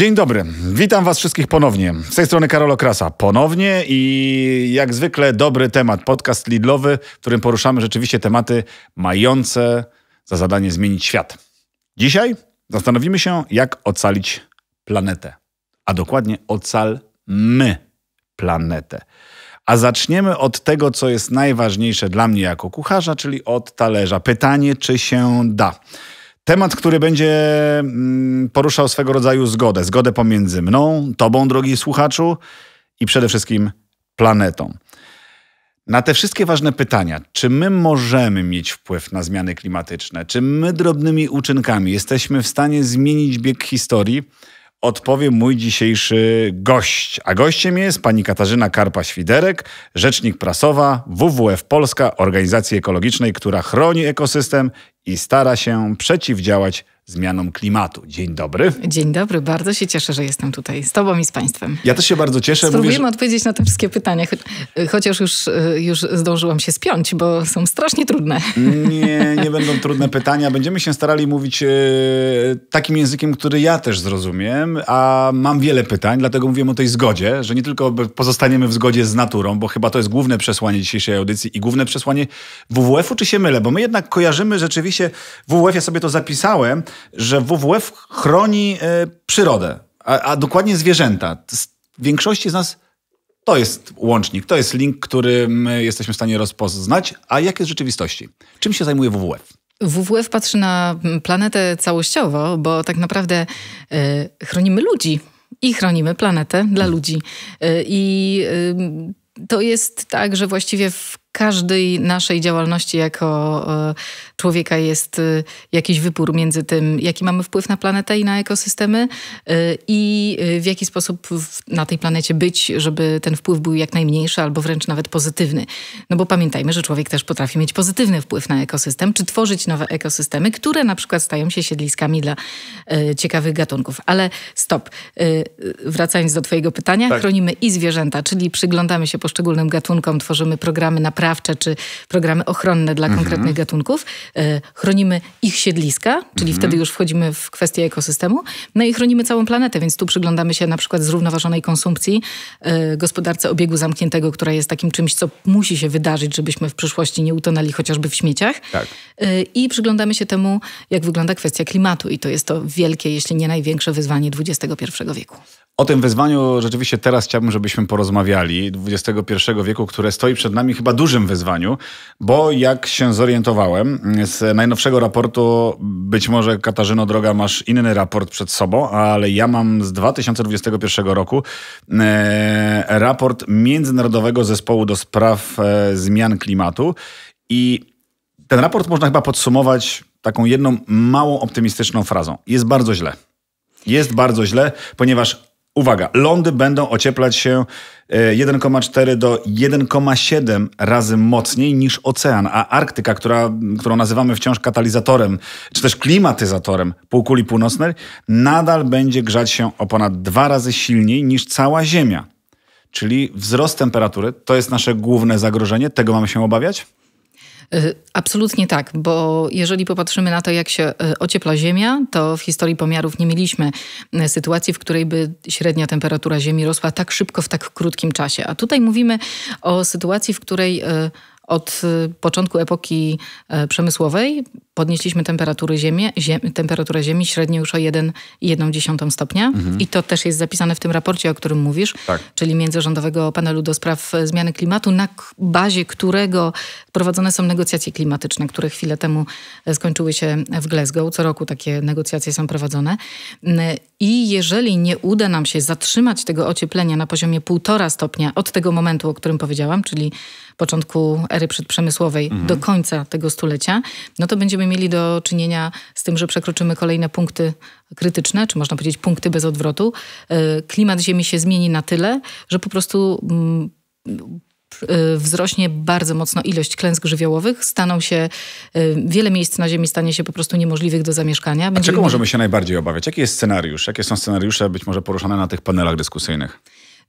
Dzień dobry, witam was wszystkich ponownie. Z tej strony Karol Krasa. Ponownie i jak zwykle dobry temat, podcast Lidlowy, w którym poruszamy rzeczywiście tematy mające za zadanie zmienić świat. Dzisiaj zastanowimy się, jak ocalić planetę, a dokładnie ocalmy planetę. A zaczniemy od tego, co jest najważniejsze dla mnie jako kucharza, czyli od talerza. Pytanie, czy się da. Temat, który będzie mm, poruszał swego rodzaju zgodę, zgodę pomiędzy mną, tobą, drogi słuchaczu, i przede wszystkim planetą. Na te wszystkie ważne pytania, czy my możemy mieć wpływ na zmiany klimatyczne, czy my drobnymi uczynkami jesteśmy w stanie zmienić bieg historii, odpowie mój dzisiejszy gość. A gościem jest pani Katarzyna Karpa-Świderek, rzecznik prasowa WWF Polska, organizacji ekologicznej, która chroni ekosystem i stara się przeciwdziałać zmianom klimatu. Dzień dobry. Dzień dobry, bardzo się cieszę, że jestem tutaj z Tobą i z Państwem. Ja też się bardzo cieszę. Spróbujemy mówię, że... odpowiedzieć na te wszystkie pytania, chociaż już, y, już zdążyłam się spiąć, bo są strasznie trudne. Nie, nie będą trudne pytania. Będziemy się starali mówić y, takim językiem, który ja też zrozumiem, a mam wiele pytań, dlatego mówiłem o tej zgodzie, że nie tylko pozostaniemy w zgodzie z naturą, bo chyba to jest główne przesłanie dzisiejszej audycji i główne przesłanie WWF-u, czy się mylę? Bo my jednak kojarzymy rzeczywiście w wwf ja sobie to zapisałem, że WWF chroni e, przyrodę, a, a dokładnie zwierzęta. W większości z nas to jest łącznik, to jest link, który my jesteśmy w stanie rozpoznać. A jak jest w rzeczywistości? Czym się zajmuje WWF? WWF patrzy na planetę całościowo, bo tak naprawdę y, chronimy ludzi i chronimy planetę dla hmm. ludzi. E, I y, y, to jest tak, że właściwie w każdej naszej działalności jako człowieka jest y, jakiś wybór między tym, jaki mamy wpływ na planetę i na ekosystemy y, i y, w jaki sposób na tej planecie być, żeby ten wpływ był jak najmniejszy albo wręcz nawet pozytywny. No bo pamiętajmy, że człowiek też potrafi mieć pozytywny wpływ na ekosystem, czy tworzyć nowe ekosystemy, które na przykład stają się siedliskami dla ciekawych gatunków. Ale stop. Wracając do Twojego pytania, tak. chronimy i zwierzęta, czyli przyglądamy się poszczególnym gatunkom, tworzymy programy naprawcze czy programy ochronne dla mhm. konkretnych gatunków. E, chronimy ich siedliska, czyli mhm. wtedy już wchodzimy w kwestię ekosystemu, no i chronimy całą planetę, więc tu przyglądamy się na przykład zrównoważonej konsumpcji, e, gospodarce obiegu zamkniętego, która jest takim czymś, co musi się wydarzyć, żebyśmy w przyszłości nie utonęli chociażby w śmieciach. Tak. E, I przyglądamy się temu, jak wygląda kwestia klimatu i to jest to wielkie, jeśli nie największe wyzwanie XXI wieku. O tym wyzwaniu rzeczywiście teraz chciałbym, żebyśmy porozmawiali XXI wieku, które stoi przed nami chyba dużym wyzwaniu, bo jak się zorientowałem z najnowszego raportu, być może Katarzyno Droga masz inny raport przed sobą, ale ja mam z 2021 roku e, raport Międzynarodowego Zespołu do Spraw e, Zmian Klimatu i ten raport można chyba podsumować taką jedną małą optymistyczną frazą. Jest bardzo źle. Jest bardzo źle, ponieważ Uwaga, lądy będą ocieplać się 1,4 e, do 1,7 razy mocniej niż ocean, a Arktyka, która, którą nazywamy wciąż katalizatorem, czy też klimatyzatorem półkuli północnej, nadal będzie grzać się o ponad dwa razy silniej niż cała Ziemia. Czyli wzrost temperatury to jest nasze główne zagrożenie, tego mamy się obawiać? Y, absolutnie tak, bo jeżeli popatrzymy na to, jak się y, ociepla Ziemia, to w historii pomiarów nie mieliśmy y, sytuacji, w której by średnia temperatura Ziemi rosła tak szybko w tak krótkim czasie. A tutaj mówimy o sytuacji, w której od początku epoki przemysłowej podnieśliśmy temperaturę Ziemi, ziem, temperaturę ziemi średnio już o 1,1 stopnia mhm. i to też jest zapisane w tym raporcie, o którym mówisz, tak. czyli Międzyrządowego Panelu do Spraw e, Zmiany Klimatu, na bazie którego prowadzone są negocjacje klimatyczne, które chwilę temu e, skończyły się w Glasgow. Co roku takie negocjacje są prowadzone. I jeżeli nie uda nam się zatrzymać tego ocieplenia na poziomie 1,5 stopnia od tego momentu, o którym powiedziałam, czyli początku ery przedprzemysłowej mhm. do końca tego stulecia, no to będziemy mieli do czynienia z tym, że przekroczymy kolejne punkty krytyczne, czy można powiedzieć punkty bez odwrotu, e, klimat Ziemi się zmieni na tyle, że po prostu mm, e, wzrośnie bardzo mocno ilość klęsk żywiołowych, staną się, e, wiele miejsc na Ziemi stanie się po prostu niemożliwych do zamieszkania. Będziemy... A czego możemy się najbardziej obawiać? Jaki jest scenariusz? Jakie są scenariusze być może poruszane na tych panelach dyskusyjnych?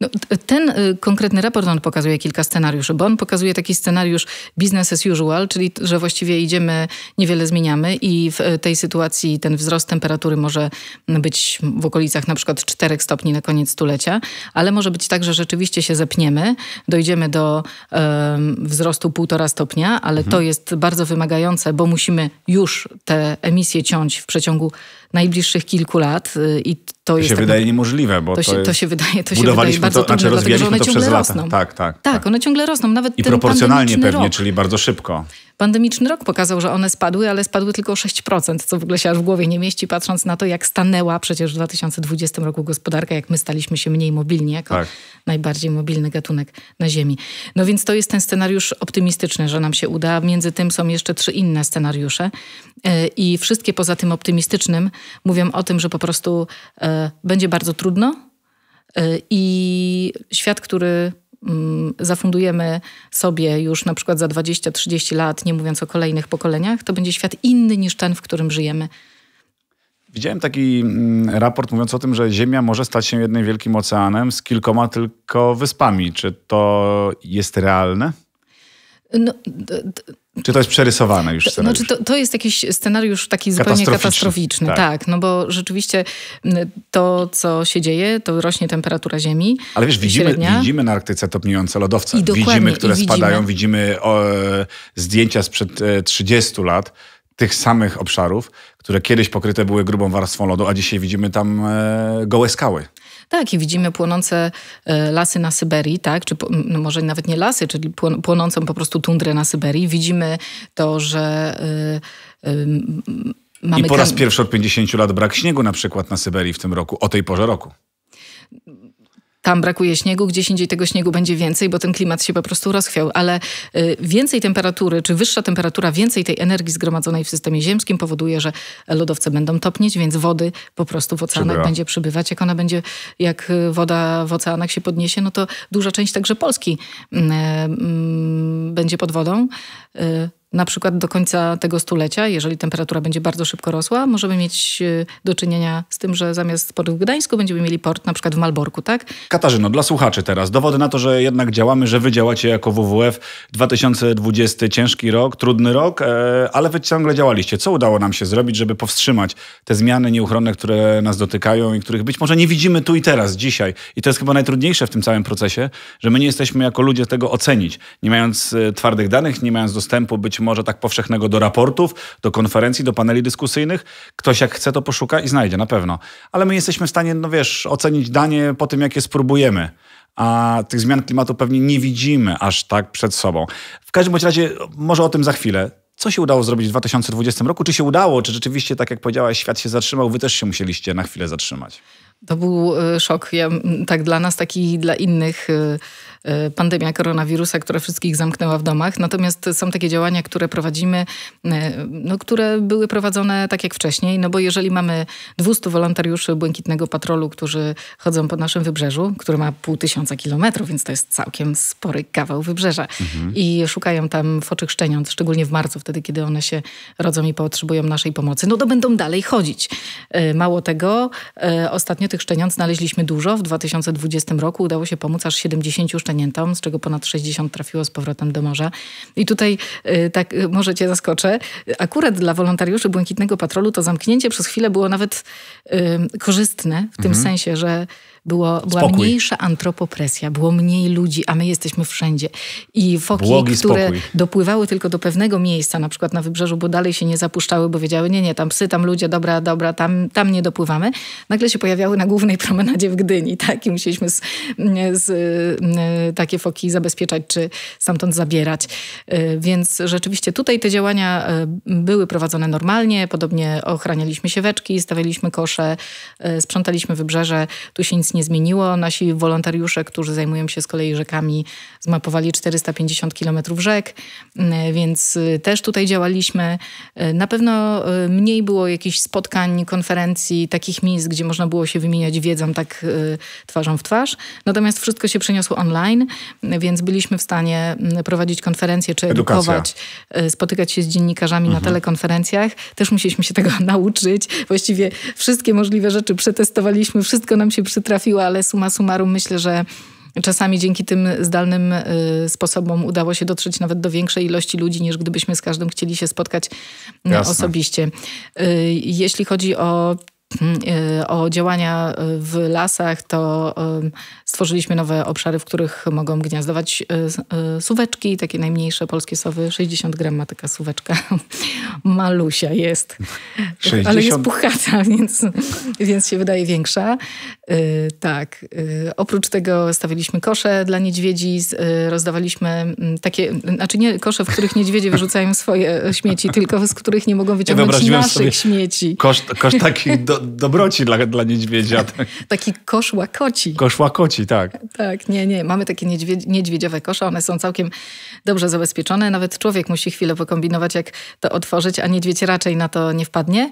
No, ten y, konkretny raport, on pokazuje kilka scenariuszy, bo on pokazuje taki scenariusz business as usual, czyli że właściwie idziemy, niewiele zmieniamy i w y, tej sytuacji ten wzrost temperatury może być w okolicach na przykład 4 stopni na koniec stulecia, ale może być tak, że rzeczywiście się zepniemy, dojdziemy do um, wzrostu 1,5 stopnia, ale mhm. to jest bardzo wymagające, bo musimy już te emisje ciąć w przeciągu najbliższych kilku lat y, i to, to jest... się tak wydaje niemożliwe, bo to, się, to się wydaje, to się wydaje bardzo to, trudne, dlatego że one ciągle rosną. Tak, tak, tak, tak, one ciągle rosną. Nawet I proporcjonalnie pewnie, rok. czyli bardzo szybko. Pandemiczny rok pokazał, że one spadły, ale spadły tylko o 6%, co w ogóle się aż w głowie nie mieści, patrząc na to, jak stanęła przecież w 2020 roku gospodarka, jak my staliśmy się mniej mobilni jako tak. najbardziej mobilny gatunek na Ziemi. No więc to jest ten scenariusz optymistyczny, że nam się uda. Między tym są jeszcze trzy inne scenariusze e, i wszystkie poza tym optymistycznym mówią o tym, że po prostu e, będzie bardzo trudno e, i świat, który Mm, zafundujemy sobie już na przykład za 20-30 lat, nie mówiąc o kolejnych pokoleniach, to będzie świat inny niż ten, w którym żyjemy. Widziałem taki mm, raport mówiący o tym, że Ziemia może stać się jednym wielkim oceanem z kilkoma tylko wyspami. Czy to jest realne? No, czy to jest przerysowane już scenariusz? Znaczy to, to jest jakiś scenariusz taki zupełnie katastroficzny. Tak. tak. no bo rzeczywiście to, co się dzieje, to rośnie temperatura Ziemi. Ale wiesz, widzimy, widzimy na Arktyce topniejące lodowce. I widzimy, które i widzimy. spadają, widzimy o, zdjęcia sprzed e, 30 lat tych samych obszarów, które kiedyś pokryte były grubą warstwą lodu, a dzisiaj widzimy tam e, gołe skały. Tak, i widzimy płonące e, lasy na Syberii, tak? Czy no może nawet nie lasy, czyli płonącą po prostu tundrę na Syberii. Widzimy to, że. E, e, mamy I po raz pierwszy od 50 lat brak śniegu na przykład na Syberii w tym roku, o tej porze roku tam brakuje śniegu, gdzieś indziej tego śniegu będzie więcej, bo ten klimat się po prostu rozchwiał. Ale y, więcej temperatury, czy wyższa temperatura, więcej tej energii zgromadzonej w systemie ziemskim powoduje, że lodowce będą topnieć, więc wody po prostu w oceanach Przybywa. będzie przybywać. Jak ona będzie, jak y, woda w oceanach się podniesie, no to duża część także Polski y, mm, będzie pod wodą na przykład do końca tego stulecia, jeżeli temperatura będzie bardzo szybko rosła, możemy mieć y, do czynienia z tym, że zamiast portu w Gdańsku będziemy mieli port na przykład w Malborku, tak? Katarzyno, dla słuchaczy teraz dowody na to, że jednak działamy, że wy działacie jako WWF 2020 ciężki rok, trudny rok, e, ale wy ciągle działaliście. Co udało nam się zrobić, żeby powstrzymać te zmiany nieuchronne, które nas dotykają i których być może nie widzimy tu i teraz, dzisiaj. I to jest chyba najtrudniejsze w tym całym procesie, że my nie jesteśmy jako ludzie tego ocenić, nie mając e, twardych danych, nie mając dostępu być może tak powszechnego do raportów, do konferencji, do paneli dyskusyjnych. Ktoś jak chce, to poszuka i znajdzie na pewno. Ale my jesteśmy w stanie, no wiesz, ocenić danie po tym, jakie spróbujemy a tych zmian klimatu pewnie nie widzimy aż tak przed sobą. W każdym bądź razie, może o tym za chwilę. Co się udało zrobić w 2020 roku? Czy się udało? Czy rzeczywiście, tak jak powiedziałaś, świat się zatrzymał? Wy też się musieliście na chwilę zatrzymać. To był y, szok, ja, tak dla nas, taki dla innych y, Y, pandemia koronawirusa, która wszystkich zamknęła w domach. Natomiast są takie działania, które prowadzimy, y, no, które były prowadzone tak jak wcześniej, no bo jeżeli mamy 200 wolontariuszy Błękitnego Patrolu, którzy chodzą po naszym wybrzeżu, który ma pół tysiąca kilometrów, więc to jest całkiem spory kawał wybrzeża mhm. i szukają tam foczych szczeniąt, szczególnie w marcu, wtedy kiedy one się rodzą i potrzebują naszej pomocy, no to będą dalej chodzić. Y, mało tego, ostatnio tych szczeniąt znaleźliśmy dużo. W 2020 roku udało się pomóc aż 70 szczeniąt z czego ponad 60 trafiło z powrotem do morza. I tutaj y, tak y, może cię zaskoczę. Akurat dla wolontariuszy Błękitnego Patrolu to zamknięcie przez chwilę było nawet y, korzystne w tym mhm. sensie, że było, była spokój. mniejsza antropopresja, było mniej ludzi, a my jesteśmy wszędzie. I foki, Błogi, które spokój. dopływały tylko do pewnego miejsca, na przykład na wybrzeżu, bo dalej się nie zapuszczały, bo wiedziały, nie, nie, tam psy, tam ludzie, dobra, dobra, tam, tam nie dopływamy, nagle się pojawiały na głównej promenadzie w Gdyni. Tak? I musieliśmy z, z, y, takie foki zabezpieczać, czy stamtąd zabierać. Y, więc rzeczywiście tutaj te działania y, były prowadzone normalnie, podobnie ochranialiśmy sieweczki, stawialiśmy kosze, y, sprzątaliśmy wybrzeże, tu się nic nie zmieniło. Nasi wolontariusze, którzy zajmują się z kolei rzekami, zmapowali 450 km rzek, mm, więc y, też tutaj działaliśmy. Y, na pewno y, mniej było jakichś spotkań, konferencji, takich miejsc, gdzie można było się wymieniać wiedzą tak twarzą w twarz. Natomiast wszystko się przeniosło online, więc byliśmy w stanie mm, prowadzić konferencje czy edukować, Edukacja. spotykać się z dziennikarzami mhm. na telekonferencjach. Też musieliśmy się tego nauczyć. Właściwie wszystkie możliwe rzeczy przetestowaliśmy, wszystko nam się przytrafiło ale suma summarum myślę, że czasami dzięki tym zdalnym y, sposobom udało się dotrzeć nawet do większej ilości ludzi, niż gdybyśmy z każdym chcieli się spotkać y, Jasne. osobiście. Y, jeśli chodzi o mm, o działania w lasach, to Stworzyliśmy nowe obszary, w których mogą gniazdować e, e, suweczki, takie najmniejsze polskie sowy. 60 gram ma taka suweczka. Malusia jest, 60... ale jest puchata, więc, więc się wydaje większa. E, tak. Oprócz tego stawiliśmy kosze dla niedźwiedzi, rozdawaliśmy mm, takie, znaczy nie kosze, w których niedźwiedzie wyrzucają swoje śmieci, tylko z których nie mogą wyciągnąć ja naszych śmieci. Kosz, kosz taki do, dobroci dla, dla niedźwiedzia. Taki kosz łakoci. Kosz łakoci tak. Tak, nie, nie. Mamy takie niedźwiedzi, niedźwiedziowe kosze, one są całkiem dobrze zabezpieczone. Nawet człowiek musi chwilę pokombinować, jak to otworzyć, a niedźwiedź raczej na to nie wpadnie.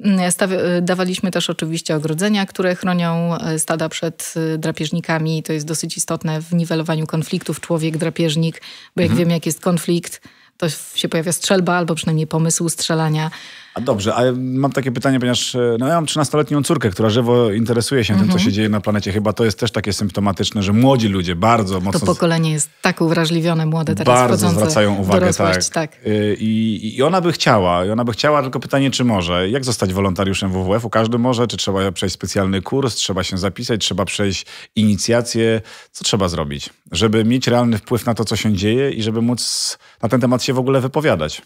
Mm, y, dawaliśmy też oczywiście ogrodzenia, które chronią e, stada przed e, drapieżnikami. To jest dosyć istotne w niwelowaniu konfliktów człowiek-drapieżnik, bo jak mhm. wiemy, jak jest konflikt, to się pojawia strzelba albo przynajmniej pomysł strzelania. A dobrze, ale mam takie pytanie, ponieważ e, no ja mam 13-letnią córkę, która żywo interesuje się mhm. tym, co mhm. się dzieje na planecie. Chyba to jest też takie symptomatyczne, że młodzi ludzie bardzo mocno... To pokolenie jest tak uwrażliwione, młode teraz Bardzo zwracają uwagę, tak. tak. Y, I, I ona by chciała, i ona by chciała, tylko pytanie, czy może. Jak zostać wolontariuszem WWF-u? Każdy może, czy trzeba przejść specjalny kurs, trzeba się zapisać, trzeba przejść inicjację? Co trzeba zrobić, żeby mieć realny wpływ na to, co się dzieje i żeby móc na ten temat się w ogóle wypowiadać?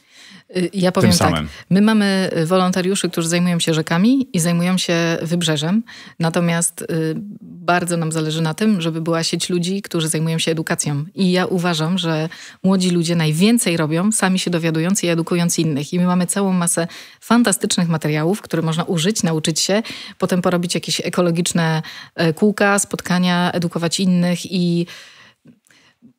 Y, ja powiem Tym tak. My mamy y, wolontariuszy, którzy zajmują się rzekami i zajmują się wybrzeżem. Natomiast y, bardzo nam zależy na tym, żeby była sieć ludzi, którzy zajmują się edukacją. I ja uważam, że młodzi ludzie najwięcej robią, sami się dowiadując i edukując innych. I my mamy całą masę fantastycznych materiałów, które można użyć, nauczyć się, potem porobić jakieś ekologiczne e, kółka, spotkania, edukować innych i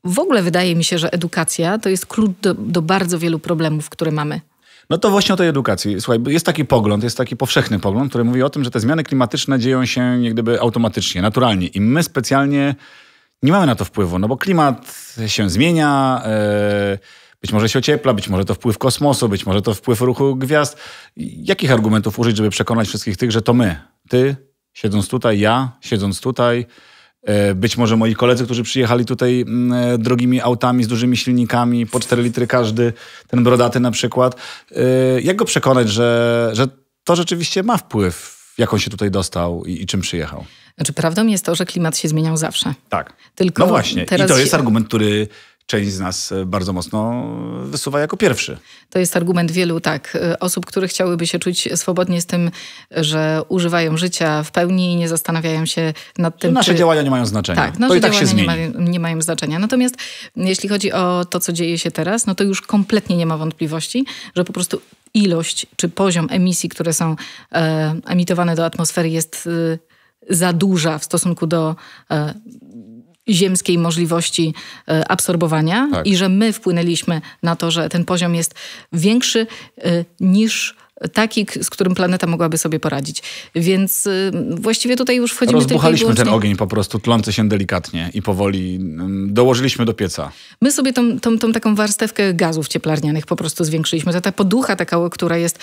w ogóle wydaje mi się, że edukacja to jest klucz do, do bardzo wielu problemów, które mamy. No to właśnie o tej edukacji. Słuchaj, jest taki pogląd, jest taki powszechny pogląd, który mówi o tym, że te zmiany klimatyczne dzieją się jak gdyby automatycznie, naturalnie i my specjalnie nie mamy na to wpływu, no bo klimat się zmienia, e, być może się ociepla, być może to wpływ kosmosu, być może to wpływ ruchu gwiazd. Jakich argumentów użyć, żeby przekonać wszystkich tych, że to my, ty siedząc tutaj, ja siedząc tutaj, E, być może moi koledzy, którzy przyjechali tutaj mm, e, drogimi autami z dużymi silnikami, po 4 litry każdy, ten brodaty na przykład. E, jak go przekonać, że, że to rzeczywiście ma wpływ, jak on się tutaj dostał i, i czym przyjechał? Znaczy, prawdą jest to, że klimat się zmieniał zawsze. Tak. Tylko no właśnie, i to jest się... argument, który część z nas e, bardzo mocno wysuwa jako pierwszy. To jest argument wielu, tak, e, osób, które chciałyby się czuć swobodnie z tym, że używają życia w pełni i nie zastanawiają się nad tym, Nasze czy... działania nie mają znaczenia. Tak, nasze no, to i tak się nie, nie mają znaczenia. Natomiast jeśli chodzi o to, co dzieje się teraz, no to już kompletnie nie ma wątpliwości, że po prostu ilość czy poziom emisji, które są e, emitowane do atmosfery jest... E, za duża w stosunku do, e, ziemskiej możliwości e, absorbowania tak. i że my wpłynęliśmy na to, że ten poziom jest większy e, niż taki, z którym planeta mogłaby sobie poradzić. Więc e, właściwie tutaj już wchodzimy... Rozbuchaliśmy wyłącznie... ten ogień po prostu, tlący się delikatnie i powoli dołożyliśmy do pieca. My sobie tą, tą, tą taką warstewkę gazów cieplarnianych po prostu zwiększyliśmy. To ta poducha taka, która jest,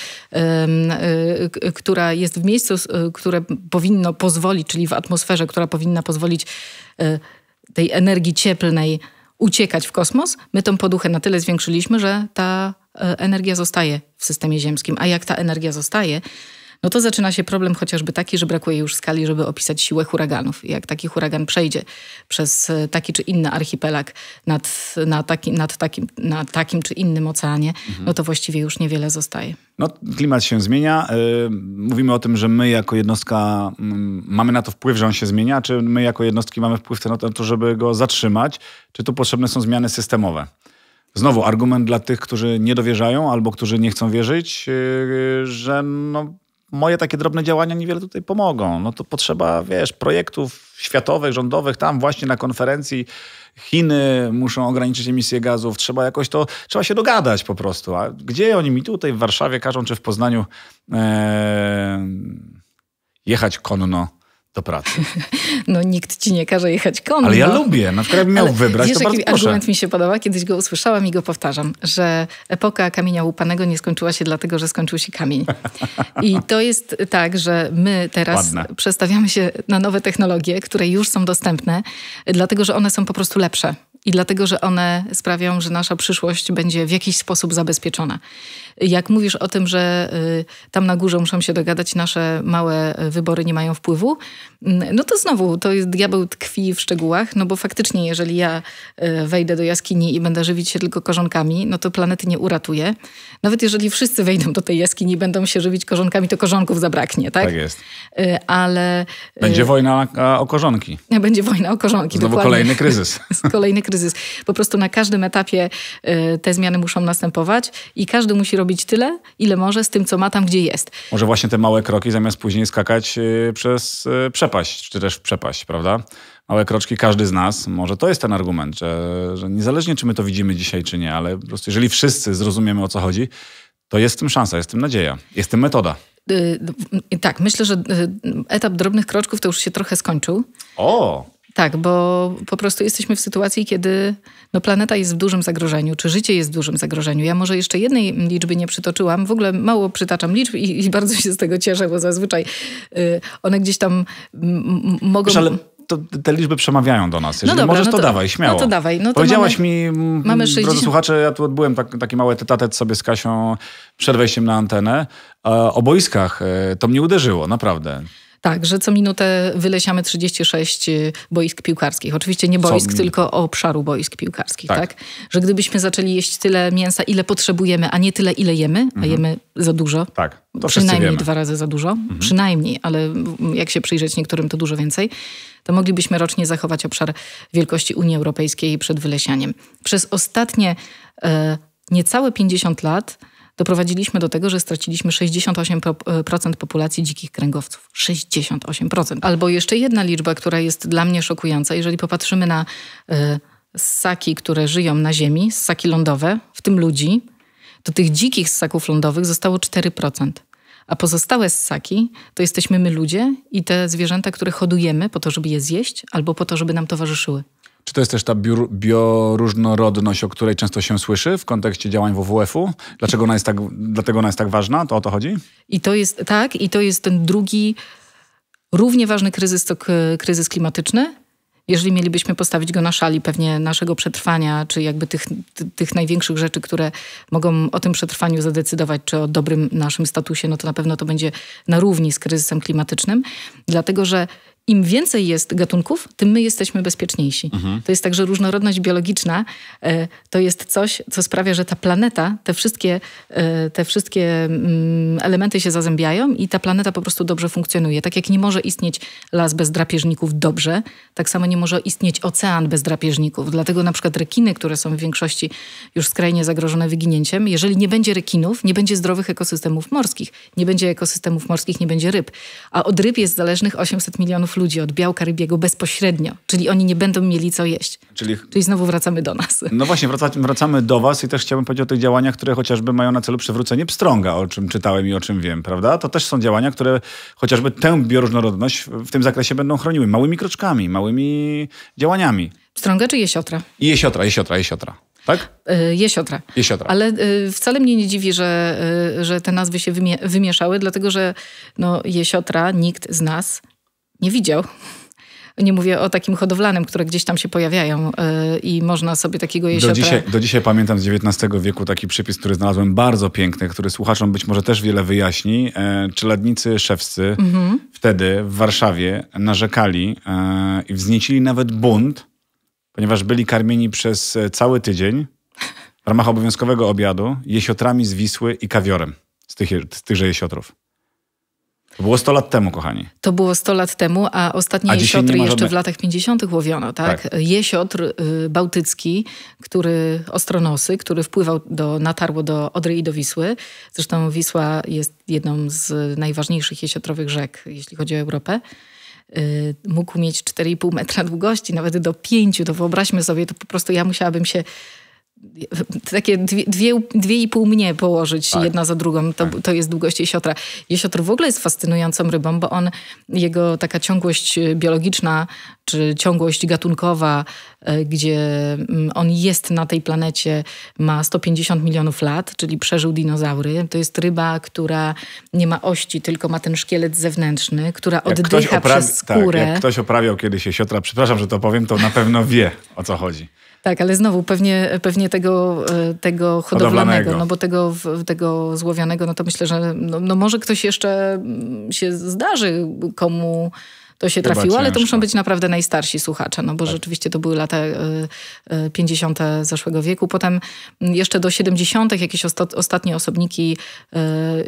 która jest w miejscu, które powinno pozwolić, czyli w atmosferze, która powinna pozwolić tej energii cieplnej uciekać w kosmos, my tą poduchę na tyle zwiększyliśmy, że ta e, energia zostaje w systemie ziemskim. A jak ta energia zostaje, no to zaczyna się problem chociażby taki, że brakuje już skali, żeby opisać siłę huraganów. Jak taki huragan przejdzie przez e, taki czy inny archipelag nad, na, taki, nad takim, na takim czy innym oceanie, mhm. no to właściwie już niewiele zostaje. No, klimat się zmienia. E, mówimy o tym, że my jako jednostka mm, mamy na to wpływ, że on się zmienia. Czy my jako jednostki mamy wpływ na to, żeby go zatrzymać? Czy tu potrzebne są zmiany systemowe? Znowu argument dla tych, którzy nie dowierzają albo którzy nie chcą wierzyć, e, że no, moje takie drobne działania niewiele tutaj pomogą. No to potrzeba, wiesz, projektów światowych, rządowych, tam właśnie na konferencji Chiny muszą ograniczyć emisję gazów, trzeba jakoś to, trzeba się dogadać po prostu. A gdzie oni mi tutaj w Warszawie każą, czy w Poznaniu e, jechać konno? do pracy. No nikt ci nie każe jechać konno. Ale ja lubię. Na przykład miał Ale wybrać, wiesz, to jaki argument mi się podoba? Kiedyś go usłyszałam i go powtarzam, że epoka kamienia łupanego nie skończyła się dlatego, że skończył się kamień. I to jest tak, że my teraz Ładne. przestawiamy się na nowe technologie, które już są dostępne, dlatego, że one są po prostu lepsze i dlatego, że one sprawią, że nasza przyszłość będzie w jakiś sposób zabezpieczona. Jak mówisz o tym, że y, tam na górze muszą się dogadać, nasze małe y, wybory nie mają wpływu, mm, no to znowu to jest diabeł tkwi w szczegółach, no bo faktycznie, jeżeli ja y, wejdę do jaskini i będę żywić się tylko korzonkami, no to planety nie uratuje. Nawet jeżeli wszyscy wejdą do tej jaskini i będą się żywić korzonkami, to korzonków zabraknie, tak? Tak jest. Ale... Będzie wojna o korzonki. Będzie wojna o korzonki, Znowu dokładnie. kolejny kryzys. kolejny kryzys. Po prostu na każdym etapie te zmiany muszą następować i każdy musi robić zrobić tyle, ile może z tym, co ma tam, gdzie jest. Może właśnie te małe kroki, zamiast później skakać e, przez e, przepaść, czy też w przepaść, prawda? Małe kroczki każdy z nas, może to jest ten argument, że, że niezależnie czy my to widzimy dzisiaj, czy nie, ale po prostu jeżeli wszyscy zrozumiemy o co chodzi, to jest w tym szansa, jest w tym nadzieja, jest w tym metoda. Y, tak, myślę, że y, etap drobnych kroczków to już się trochę skończył. O! Tak, bo po prostu jesteśmy w sytuacji, kiedy no, planeta jest w dużym zagrożeniu, czy życie jest w dużym zagrożeniu. Ja może jeszcze jednej liczby nie przytoczyłam. W ogóle mało przytaczam liczb i, i bardzo się z tego cieszę, bo zazwyczaj y, one gdzieś tam mogą... Wiesz, ale to, te liczby przemawiają do nas. No Jeżeli no dobra, możesz, no to, to, dawaj, no śmiało. No to dawaj. No to Powiedziałaś mamy, mi, mamy 60... drodzy słuchacze, ja tu odbyłem tak, taki mały tetatet sobie z Kasią przed wejściem na antenę, e, o boiskach. E, to mnie uderzyło, naprawdę. Tak, że co minutę wylesiamy 36 y, boisk piłkarskich. Oczywiście nie boisk, co tylko obszaru boisk piłkarskich, tak. tak. Że gdybyśmy zaczęli jeść tyle mięsa, ile potrzebujemy, a nie tyle, ile jemy, mhm. a jemy za dużo. Tak. To przynajmniej dwa razy za dużo, mhm. przynajmniej, ale jak się przyjrzeć niektórym, to dużo więcej, to moglibyśmy rocznie zachować obszar wielkości Unii Europejskiej przed wylesianiem. Przez ostatnie e, niecałe 50 lat doprowadziliśmy do tego, że straciliśmy 68% e, populacji dzikich kręgowców. 68%. Albo jeszcze jedna liczba, która jest dla mnie szokująca. Jeżeli popatrzymy na e, ssaki, które żyją na ziemi, ssaki lądowe, w tym ludzi, to tych dzikich ssaków lądowych zostało 4%. A pozostałe ssaki to jesteśmy my ludzie i te zwierzęta, które hodujemy po to, żeby je zjeść albo po to, żeby nam towarzyszyły. Czy to jest też ta biur, bioróżnorodność, o której często się słyszy w kontekście działań WWF-u? Dlaczego ona jest tak, dlatego ona jest tak ważna? To o to chodzi? I to jest, tak, i to jest ten drugi równie ważny kryzys, to kryzys klimatyczny. Jeżeli mielibyśmy postawić go na szali pewnie naszego przetrwania, czy jakby tych, tych największych rzeczy, które mogą o tym przetrwaniu zadecydować, czy o dobrym naszym statusie, no to na pewno to będzie na równi z kryzysem klimatycznym. Dlatego, że im więcej jest gatunków, tym my jesteśmy bezpieczniejsi. Mhm. To jest także różnorodność biologiczna. E, to jest coś, co sprawia, że ta planeta, te wszystkie, e, te wszystkie mm, elementy się zazębiają i ta planeta po prostu dobrze funkcjonuje. Tak jak nie może istnieć las bez drapieżników dobrze, tak samo nie może istnieć ocean bez drapieżników. Dlatego na przykład rekiny, które są w większości już skrajnie zagrożone wyginięciem, jeżeli nie będzie rekinów, nie będzie zdrowych ekosystemów morskich, nie będzie ekosystemów morskich, nie będzie ryb. A od ryb jest zależnych 800 milionów ludzi od białka rybiego bezpośrednio, czyli oni nie będą mieli co jeść. Czyli, czyli znowu wracamy do nas. No właśnie, wracamy, wracamy do was i też chciałbym powiedzieć o tych działaniach, które chociażby mają na celu przywrócenie pstrąga, o czym czytałem i o czym wiem, prawda? To też są działania, które chociażby tę bioróżnorodność w tym zakresie będą chroniły małymi kroczkami, małymi działaniami. Pstrąga czy jesiotra? I jesiotra, jesiotra, jesiotra. Tak? E, jesiotra. Jesiotra. Ale e, wcale mnie nie dziwi, że, e, że te nazwy się wymieszały, dlatego że no, jesiotra nikt z nas nie widział. Nie mówię o takim hodowlanym, które gdzieś tam się pojawiają yy, i można sobie takiego jesiopra... Do dzisiaj, do dzisiaj pamiętam z XIX wieku taki przypis, który znalazłem bardzo piękny, który słuchaczom być może też wiele wyjaśni. E, czeladnicy szewscy mhm. wtedy w Warszawie narzekali e, i wzniecili nawet bunt, ponieważ byli karmieni przez e, cały tydzień w ramach obowiązkowego obiadu jesiotrami z Wisły i kawiorem z, tych, z tychże jesiotrów. To było 100 lat temu, kochani. To było 100 lat temu, a ostatnie a jesiotry jeszcze w latach 50. łowiono, tak? tak? Jesiotr y, bałtycki, który ostronosy, który wpływał do, natarło do Odry i do Wisły. Zresztą Wisła jest jedną z najważniejszych jesiotrowych rzek, jeśli chodzi o Europę y, mógł mieć 4,5 metra długości, nawet do 5, to wyobraźmy sobie, to po prostu ja musiałabym się takie dwie, dwie, dwie i pół mnie położyć tak. jedna za drugą. To, tak. to jest długość jesiotra. Jesiotr w ogóle jest fascynującą rybą, bo on, jego taka ciągłość e, biologiczna czy ciągłość gatunkowa, e, gdzie mm, on jest na tej planecie, ma 150 milionów lat, czyli przeżył dinozaury. To jest ryba, która nie ma ości, tylko ma ten szkielet zewnętrzny, która jak oddycha przez skórę. Tak, jak ktoś oprawiał kiedyś jesiotra, przepraszam, że to powiem, to na pewno wie, o co chodzi. Tak, ale znowu pewnie, pewnie tego, e, tego hodowlanego, no bo tego, tego złowianego, no to myślę, że no, no może ktoś jeszcze mm, się zdarzy, komu to się trafiło, ciężko. ale to muszą być naprawdę najstarsi słuchacze, no bo tak. rzeczywiście to były lata 50. E, e, zeszłego wieku. Potem jeszcze do 70. jakieś ostatnie osobniki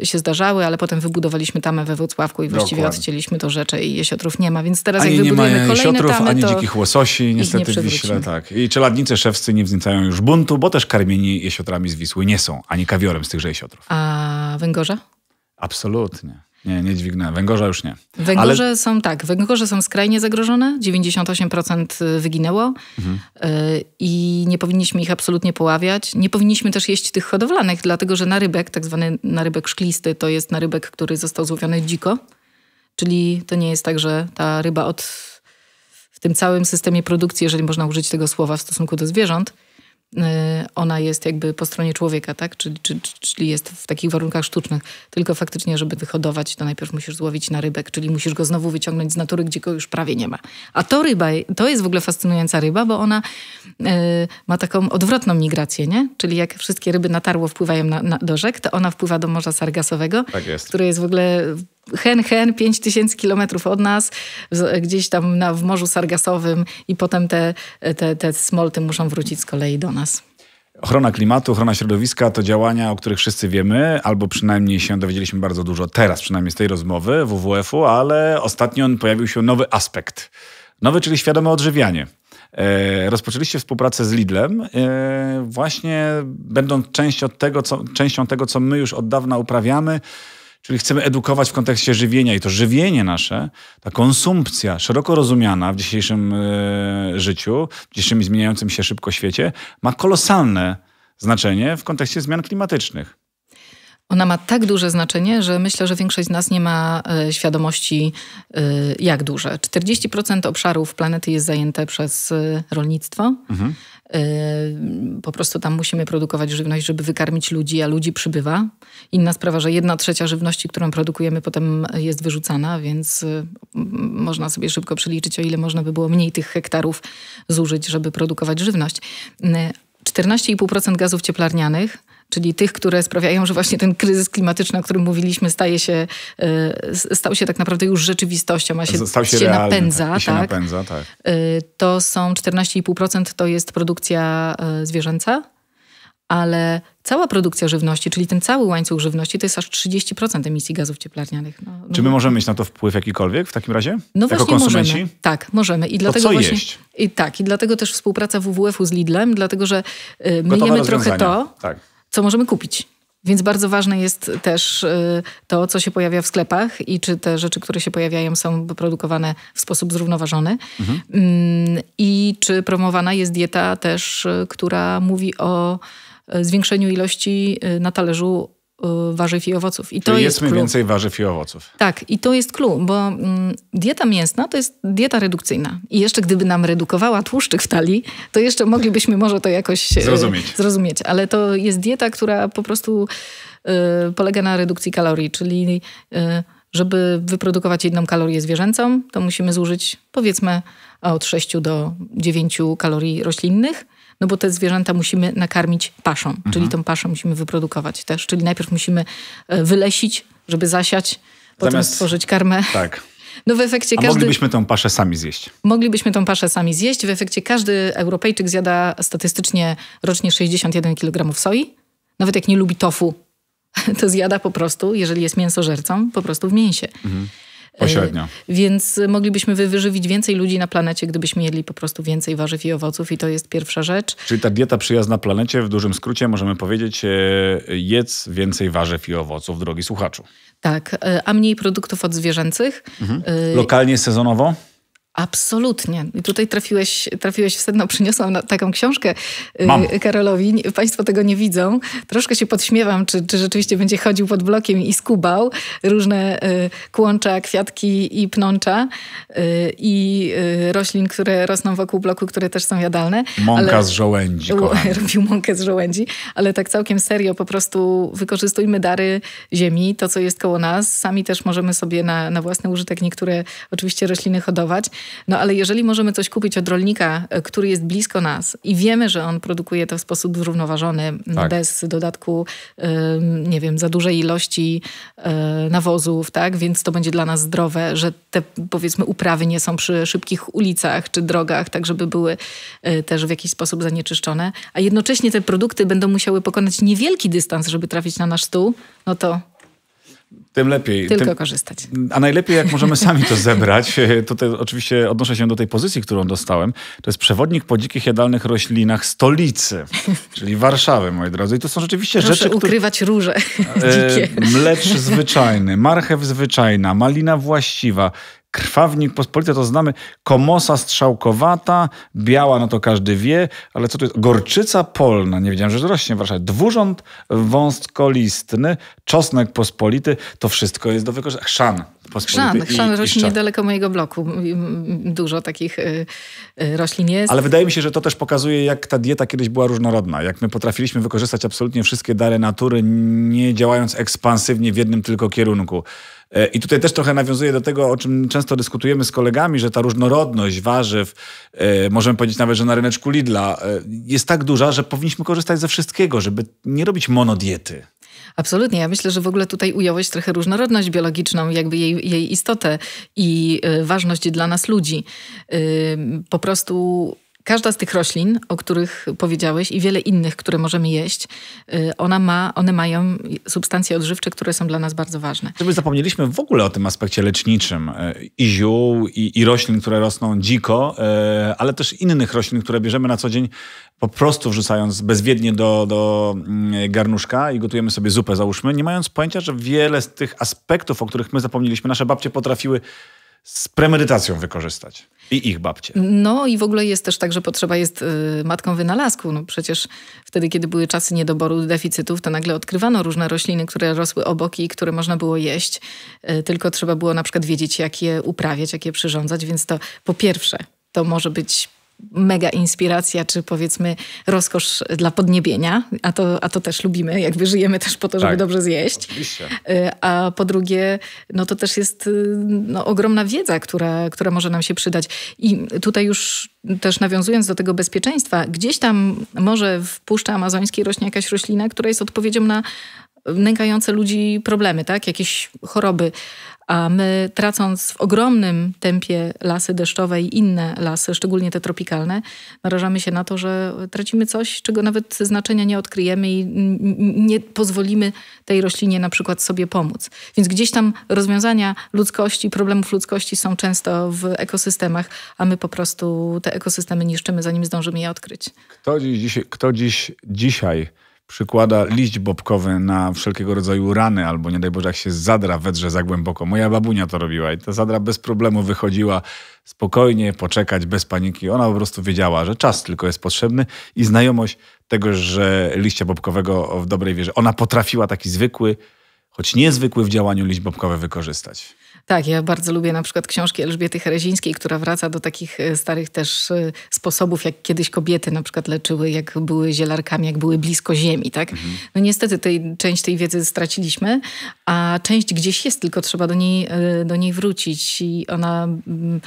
e, się zdarzały, ale potem wybudowaliśmy tamę we Wrocławku i właściwie Dokładnie. odcięliśmy to rzeczy i jesiotrów nie ma, więc teraz ani jak wybudujemy kolejne jesiotrów, tamy, ani to dzikich łososi niestety w Wiśle, tak. I czeladnice szewscy nie wznikają już buntu, bo też karmieni jesiotrami z Wisły nie są, ani kawiorem z tychże jesiotrów. A węgorza? Absolutnie. Nie, nie dźwignę. Węgorze już nie. Węgorze Ale... są tak, węgorze są skrajnie zagrożone, 98% wyginęło mhm. Y, i nie powinniśmy ich absolutnie poławiać. Nie powinniśmy też jeść tych hodowlanych, dlatego że narybek, tak zwany narybek szklisty, to jest narybek, który został złowiony dziko, czyli to nie jest tak, że ta ryba od, w tym całym systemie produkcji, jeżeli można użyć tego słowa w stosunku do zwierząt, Y, ona jest jakby po stronie człowieka, tak? Czyli, czyli jest w takich warunkach sztucznych. Tylko faktycznie, żeby wyhodować, to najpierw musisz złowić na rybek, czyli musisz go znowu wyciągnąć z natury, gdzie go już prawie nie ma. A to ryba, to jest w ogóle fascynująca ryba, bo ona y, ma taką odwrotną migrację, nie? Czyli jak wszystkie ryby na tarło wpływają na, na, do rzek, to ona wpływa do Morza Sargasowego, tak jest. które jest w ogóle hen, hen, 5000 kilometrów od nas, gdzieś tam na, w Morzu Sargasowym i potem te, te, te smolty muszą wrócić z kolei do nas. Ochrona klimatu, ochrona środowiska to działania, o których wszyscy wiemy, albo przynajmniej się dowiedzieliśmy bardzo dużo teraz, przynajmniej z tej rozmowy WWF-u, ale ostatnio pojawił się nowy aspekt. Nowy, czyli świadome odżywianie. E, rozpoczęliście współpracę z Lidlem, e, właśnie będąc częścią tego, co, częścią tego, co my już od dawna uprawiamy. Czyli chcemy edukować w kontekście żywienia i to żywienie nasze, ta konsumpcja szeroko rozumiana w dzisiejszym y, życiu, w dzisiejszym zmieniającym się szybko świecie, ma kolosalne znaczenie w kontekście zmian klimatycznych. Ona ma tak duże znaczenie, że myślę, że większość z nas nie ma y, świadomości, y, jak duże. 40% obszarów planety jest zajęte przez rolnictwo. Mhm. Yy, po prostu tam musimy produkować żywność, żeby wykarmić ludzi, a ludzi przybywa. Inna sprawa, że jedna trzecia żywności, którą produkujemy, potem jest wyrzucana, więc yy, można sobie szybko przeliczyć, o ile można by było mniej tych hektarów zużyć, żeby produkować żywność. 14,5% yy, gazów cieplarnianych czyli tych, które sprawiają, że właśnie ten kryzys klimatyczny, o którym mówiliśmy, staje się, e, stał się tak naprawdę już rzeczywistością, a się, stał się, się realny, napędza. Tak, się tak? napędza tak. E, to są 14,5% to jest produkcja e, zwierzęca, ale cała produkcja żywności, czyli ten cały łańcuch żywności, to jest aż 30% emisji gazów cieplarnianych. No, no, Czy my możemy mieć na to wpływ jakikolwiek w takim razie? No jako właśnie konsumenci? możemy. Tak, możemy. I dlatego co właśnie, jeść? I tak, i dlatego też współpraca WWF-u z Lidlem, dlatego że y, my trochę to. Tak co możemy kupić. Więc bardzo ważne jest też y, to, co się pojawia w sklepach i czy te rzeczy, które się pojawiają, są produkowane w sposób zrównoważony. Mhm. Mm, I czy promowana jest dieta też, y, która mówi o y, zwiększeniu ilości na talerzu Y, warzyw i owoców. I to jest jedzmy więcej warzyw i owoców. Tak, i to jest klucz, bo mm, dieta mięsna to jest dieta redukcyjna. I jeszcze gdyby nam redukowała tłuszczyk w talii, to jeszcze moglibyśmy może to jakoś e, zrozumieć. zrozumieć. Ale to jest dieta, która po prostu e, polega na redukcji kalorii, czyli e, żeby wyprodukować jedną kalorię zwierzęcą, to musimy zużyć powiedzmy od 6 do 9 kalorii roślinnych no bo te zwierzęta musimy nakarmić paszą, mhm. czyli tą paszę musimy wyprodukować też. Czyli najpierw musimy e, wylesić, żeby zasiać, Zamiast... potem stworzyć karmę. Tak. No w efekcie A każdy... moglibyśmy tą paszę sami zjeść. Moglibyśmy tą paszę sami zjeść. W efekcie każdy Europejczyk zjada statystycznie rocznie 61 kg soi. Nawet jak nie lubi tofu, to zjada po prostu, jeżeli jest mięsożercą, po prostu w mięsie. Mhm. E, Pośrednio. Więc moglibyśmy wyżywić więcej ludzi na planecie, gdybyśmy jedli po prostu więcej warzyw i owoców i to jest pierwsza rzecz. Czyli ta dieta przyjazna planecie, w dużym skrócie możemy powiedzieć, e, jedz więcej warzyw i owoców, drogi słuchaczu. Tak, e, a mniej produktów odzwierzęcych. Mhm. Lokalnie, sezonowo? Absolutnie. I tutaj trafiłeś, trafiłeś w sedno. Przyniosłam taką książkę y, Mam. Karolowi. Państwo tego nie widzą. Troszkę się podśmiewam, czy, czy rzeczywiście będzie chodził pod blokiem i skubał różne y, kłącza, kwiatki i pnącza y, i roślin, które rosną wokół bloku, które też są jadalne. Mąka ale... z żołędzi, kochani. Robił mąkę z żołędzi. Ale tak całkiem serio po prostu wykorzystujmy dary ziemi, to co jest koło nas. Sami też możemy sobie na, na własny użytek niektóre oczywiście rośliny hodować. No ale jeżeli możemy coś kupić od rolnika, e, który jest blisko nas i wiemy, że on produkuje to w sposób zrównoważony, tak. bez dodatku, nie wiem, za dużej ilości e, nawozów, tak? Więc to będzie dla nas zdrowe, że te powiedzmy uprawy nie są przy szybkich ulicach czy drogach, tak żeby były e, też w jakiś sposób zanieczyszczone, a jednocześnie te produkty będą musiały pokonać niewielki dystans, żeby trafić na nasz stół, no to tym lepiej. Tylko tym... korzystać. A najlepiej, jak możemy sami to zebrać. E, tutaj oczywiście odnoszę się do tej pozycji, którą dostałem. To jest przewodnik po dzikich jadalnych roślinach stolicy, czyli Warszawy, moi drodzy. I to są rzeczywiście Proszę rzeczy, ukrywać które... róże e, dzikie. Mlecz zwyczajny, marchew zwyczajna, malina właściwa, krwawnik pospolity, to znamy, komosa strzałkowata, biała, no to każdy wie, ale co to jest? Gorczyca polna, nie wiedziałem, że rośnie w Warszawie, dwurząd wąskolistny, czosnek pospolity, to to wszystko jest do wykorzystania. Chrzan. Chrzan, chrzan rośnie niedaleko mojego bloku. Dużo takich y, y, roślin jest. Ale wydaje mi się, że to też pokazuje, jak ta dieta kiedyś była różnorodna. Jak my potrafiliśmy wykorzystać absolutnie wszystkie dary natury, nie działając ekspansywnie w jednym tylko kierunku. E, I tutaj też trochę nawiązuję do tego, o czym często dyskutujemy z kolegami, że ta różnorodność warzyw, e, możemy powiedzieć nawet, że na ryneczku Lidla, e, jest tak duża, że powinniśmy korzystać ze wszystkiego, żeby nie robić monodiety. Absolutnie. Ja myślę, że w ogóle tutaj ująłeś trochę różnorodność biologiczną, jakby jej, jej istotę i y, ważność dla nas ludzi. Po prostu Każda z tych roślin, o których powiedziałeś i wiele innych, które możemy jeść, y, ona ma, one mają substancje odżywcze, które są dla nas bardzo ważne. Żeby zapomnieliśmy w ogóle o tym aspekcie leczniczym y, i ziół, i, i roślin, które rosną dziko, y, ale też innych roślin, które bierzemy na co dzień po prostu wrzucając bezwiednie do, do mm, garnuszka i gotujemy sobie zupę, załóżmy, nie mając pojęcia, że wiele z tych aspektów, o których my zapomnieliśmy, nasze babcie potrafiły z premedytacją wykorzystać. I ich babcie. No i w ogóle jest też tak, że potrzeba jest y, matką wynalazku. No przecież wtedy, kiedy były czasy niedoboru, deficytów, to nagle odkrywano różne rośliny, które rosły obok i które można było jeść. Y, tylko trzeba było na przykład wiedzieć, jak je uprawiać, jak je przyrządzać. Więc to po pierwsze, to może być mega inspiracja, czy powiedzmy rozkosz dla podniebienia, a to, a to też lubimy, jakby żyjemy też po to, żeby tak, dobrze zjeść. Oczywiście. Y, a po drugie, no to też jest y, no, ogromna wiedza, która, która może nam się przydać. I tutaj już też nawiązując do tego bezpieczeństwa, gdzieś tam może w Puszczy Amazońskiej rośnie jakaś roślina, która jest odpowiedzią na nękające ludzi problemy, tak? Jakieś choroby a my tracąc w ogromnym tempie lasy deszczowe i inne lasy, szczególnie te tropikalne, narażamy się na to, że tracimy coś, czego nawet znaczenia nie odkryjemy i nie pozwolimy tej roślinie na przykład sobie pomóc. Więc gdzieś tam rozwiązania ludzkości, problemów ludzkości są często w ekosystemach, a my po prostu te ekosystemy niszczymy, zanim zdążymy je odkryć. Kto dziś, kto dziś dzisiaj przykłada liść bobkowy na wszelkiego rodzaju rany, albo nie daj Boże, jak się zadra wedrze za głęboko. Moja babunia to robiła i ta zadra bez problemu wychodziła spokojnie, poczekać, bez paniki. Ona po prostu wiedziała, że czas tylko jest potrzebny i znajomość tego, że liścia bobkowego w dobrej wierze. Ona potrafiła taki zwykły, choć niezwykły w działaniu liść bobkowy wykorzystać. Tak, ja bardzo lubię na przykład książki Elżbiety Herezińskiej, która wraca do takich e, starych też e, sposobów, jak kiedyś kobiety na przykład leczyły, jak były zielarkami, jak były blisko ziemi, tak? Mhm. No niestety tej, część tej wiedzy straciliśmy, a część gdzieś jest, tylko trzeba do niej, e, do niej wrócić i ona... Mm,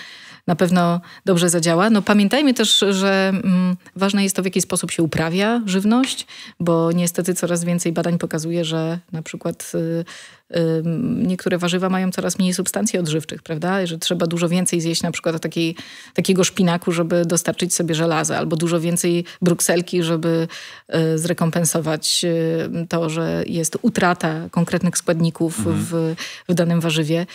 na pewno dobrze zadziała. No pamiętajmy też, że mm, ważne jest to, w jaki sposób się uprawia żywność, bo niestety coraz więcej badań pokazuje, że na przykład y, y, niektóre warzywa mają coraz mniej substancji odżywczych, prawda? Że trzeba dużo więcej zjeść na przykład takiej, takiego szpinaku, żeby dostarczyć sobie żelaza, albo dużo więcej brukselki, żeby y, zrekompensować to, że jest utrata konkretnych składników mhm. w, w danym warzywie.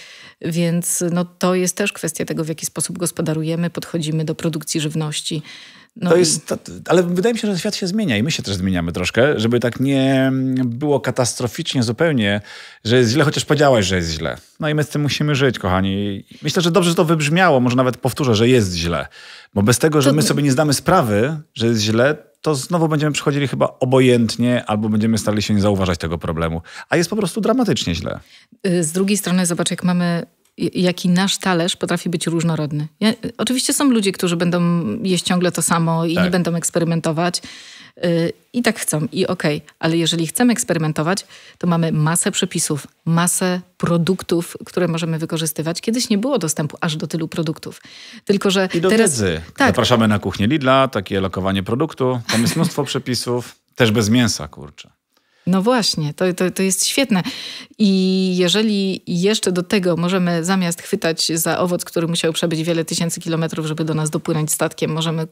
Więc no, to jest też kwestia tego, w jaki sposób gospodarujemy, podchodzimy do produkcji żywności. No to i... jest, ale wydaje mi się, że świat się zmienia i my się też zmieniamy troszkę, żeby tak nie było katastroficznie zupełnie, że jest źle, chociaż powiedziałeś, że jest źle. No i my z tym musimy żyć, kochani. Myślę, że dobrze że to wybrzmiało, może nawet powtórzę, że jest źle. Bo bez tego, że my sobie nie zdamy sprawy, że jest źle, to znowu będziemy przychodzili chyba obojętnie albo będziemy starali się nie zauważać tego problemu. A jest po prostu dramatycznie źle. Y, z drugiej strony zobacz, jak mamy y, jaki nasz talerz potrafi być różnorodny. Ja, y, oczywiście są ludzie, którzy będą jeść ciągle to samo i tak. nie będą eksperymentować, i tak chcą, i okej, okay. ale jeżeli chcemy eksperymentować, to mamy masę przepisów, masę produktów, które możemy wykorzystywać. Kiedyś nie było dostępu aż do tylu produktów. Tylko, że I do teraz... wiedzy. Tak. Zapraszamy na kuchnię Lidla, takie lokowanie produktu. Tam jest mnóstwo przepisów, też bez mięsa, kurczę. No właśnie, to, to, to jest świetne. I jeżeli jeszcze do tego możemy zamiast chwytać za owoc, który musiał przebyć wiele tysięcy kilometrów, żeby do nas dopłynąć statkiem, możemy y,